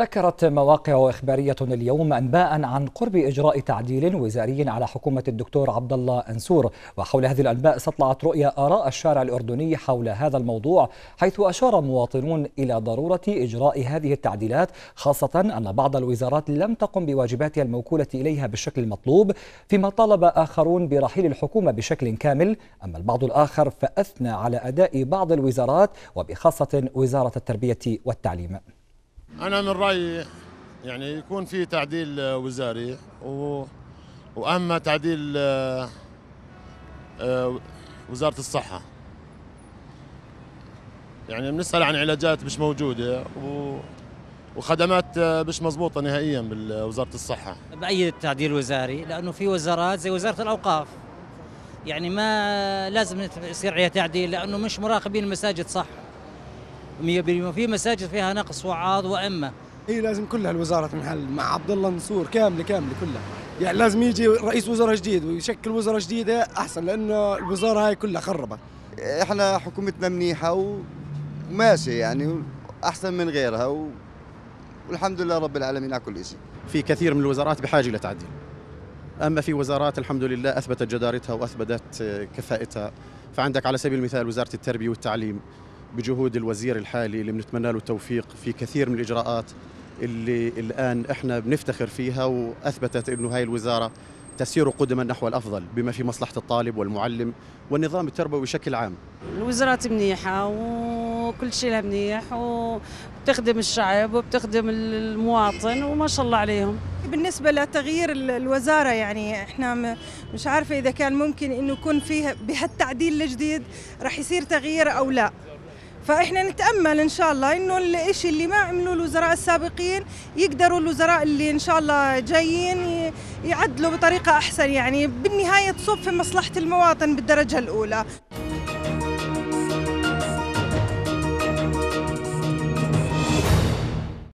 ذكرت مواقع إخبارية اليوم أنباء عن قرب إجراء تعديل وزاري على حكومة الدكتور عبد الله أنسور وحول هذه الأنباء استطلعت رؤية آراء الشارع الأردني حول هذا الموضوع حيث أشار مواطنون إلى ضرورة إجراء هذه التعديلات خاصة أن بعض الوزارات لم تقم بواجباتها الموكولة إليها بالشكل المطلوب فيما طالب آخرون برحيل الحكومة بشكل كامل أما البعض الآخر فأثنى على أداء بعض الوزارات وبخاصة وزارة التربية والتعليم أنا من رأيي يعني يكون في تعديل آه، وزاري و... وأما تعديل آه، آه، وزارة الصحة يعني بنسأل عن علاجات مش موجودة و... وخدمات مش مضبوطة نهائيا بوزارة الصحة بأيد التعديل الوزاري لأنه في وزارات زي وزارة الأوقاف يعني ما لازم يصير عليها تعديل لأنه مش مراقبين المساجد صح 100% في مساجد فيها نقص وعاض وأمة هي لازم كلها الوزارة تنحل مع عبد الله منصور كاملة كاملة كلها يعني لازم يجي رئيس وزراء جديد ويشكل وزراء جديدة أحسن لأنه الوزارة هاي كلها خربت إحنا حكومتنا منيحة وماشية يعني أحسن من غيرها والحمد لله رب العالمين على كل شيء في كثير من الوزارات بحاجة لتعديل أما في وزارات الحمد لله أثبتت جدارتها وأثبتت كفاءتها فعندك على سبيل المثال وزارة التربية والتعليم بجهود الوزير الحالي اللي بنتمنى له التوفيق في كثير من الاجراءات اللي الان احنا بنفتخر فيها واثبتت انه هاي الوزاره تسير قدما نحو الافضل بما في مصلحه الطالب والمعلم والنظام التربوي بشكل عام. الوزارات منيحه وكل شيء لها منيح وبتخدم الشعب وبتخدم المواطن وما شاء الله عليهم. بالنسبة لتغيير الوزارة يعني احنا مش عارفة إذا كان ممكن إنه يكون فيها بهالتعديل الجديد رح يصير تغيير أو لا. فاحنا نتامل ان شاء الله انه الشيء اللي ما عملوه الوزراء السابقين يقدروا الوزراء اللي ان شاء الله جايين يعدلوا بطريقه احسن يعني بالنهايه تصب في مصلحه المواطن بالدرجه الاولى